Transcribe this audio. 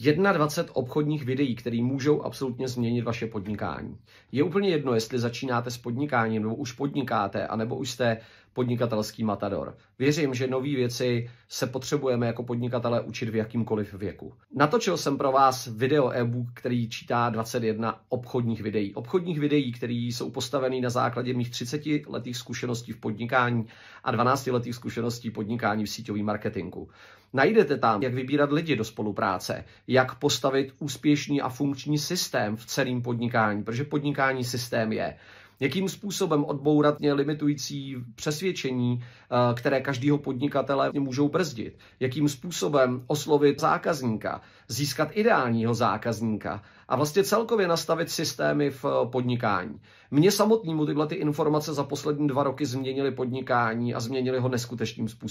21 obchodních videí, které můžou absolutně změnit vaše podnikání. Je úplně jedno, jestli začínáte s podnikáním, nebo už podnikáte, anebo už jste podnikatelský matador. Věřím, že nové věci se potřebujeme jako podnikatele učit v jakýmkoliv věku. Natočil jsem pro vás video e-book, který čítá 21 obchodních videí. Obchodních videí, které jsou postavené na základě mých 30 letých zkušeností v podnikání a 12 letých zkušeností podnikání v síťovém marketingu. Najdete tam, jak vybírat lidi do spolupráce, jak postavit úspěšný a funkční systém v celém podnikání, protože podnikání systém je jakým způsobem odbourat limitující přesvědčení, eh, které každého podnikatele můžou brzdit, jakým způsobem oslovit zákazníka, získat ideálního zákazníka a vlastně celkově nastavit systémy v eh, podnikání. Mně samotnímu tyhle ty informace za poslední dva roky změnily podnikání a změnily ho neskutečným způsobem.